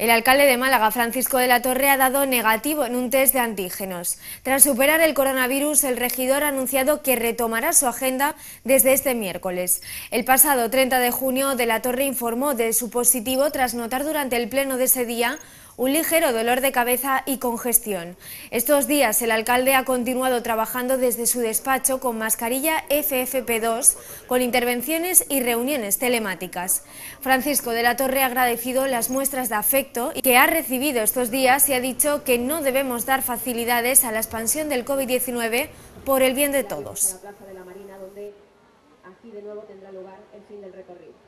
El alcalde de Málaga, Francisco de la Torre, ha dado negativo en un test de antígenos. Tras superar el coronavirus, el regidor ha anunciado que retomará su agenda desde este miércoles. El pasado 30 de junio, de la Torre informó de su positivo tras notar durante el pleno de ese día un ligero dolor de cabeza y congestión. Estos días el alcalde ha continuado trabajando desde su despacho con mascarilla FFP2, con intervenciones y reuniones telemáticas. Francisco de la Torre ha agradecido las muestras de afecto que ha recibido estos días y ha dicho que no debemos dar facilidades a la expansión del COVID-19 por el bien de todos. Aquí de nuevo tendrá lugar el fin del recorrido.